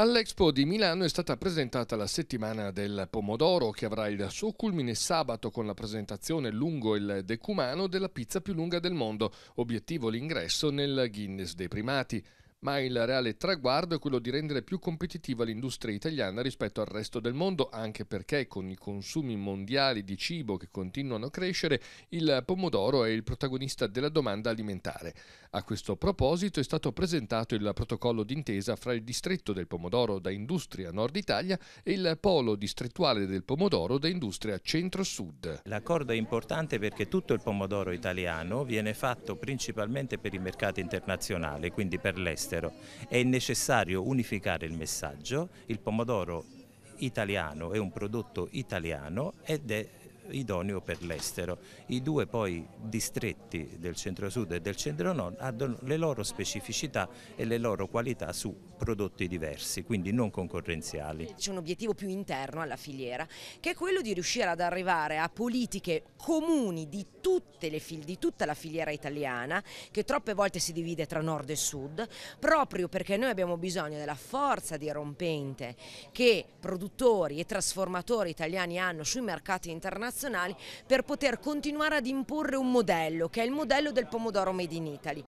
All'Expo di Milano è stata presentata la settimana del pomodoro che avrà il suo culmine sabato con la presentazione lungo il decumano della pizza più lunga del mondo, obiettivo l'ingresso nel Guinness dei primati ma il reale traguardo è quello di rendere più competitiva l'industria italiana rispetto al resto del mondo, anche perché con i consumi mondiali di cibo che continuano a crescere, il pomodoro è il protagonista della domanda alimentare. A questo proposito è stato presentato il protocollo d'intesa fra il distretto del pomodoro da Industria Nord Italia e il polo distrettuale del pomodoro da Industria Centro-Sud. L'accordo è importante perché tutto il pomodoro italiano viene fatto principalmente per i mercati internazionali, quindi per l'estero all'estero. È necessario unificare il messaggio, il pomodoro italiano è un prodotto italiano ed è idoneo per l'estero. I due poi distretti del centro-sud e del centro-nord hanno le loro specificità e le loro qualità su prodotti diversi, quindi non concorrenziali. C'è un obiettivo più interno alla filiera, che è quello di riuscire ad arrivare a politiche comuni di, di tutta la filiera italiana, che troppe volte si divide tra nord e sud, proprio perché noi abbiamo bisogno della forza dirompente che produttori e trasformatori italiani hanno sui mercati internazionali internazionali per poter continuare ad imporre un modello che è il modello del pomodoro made in Italy.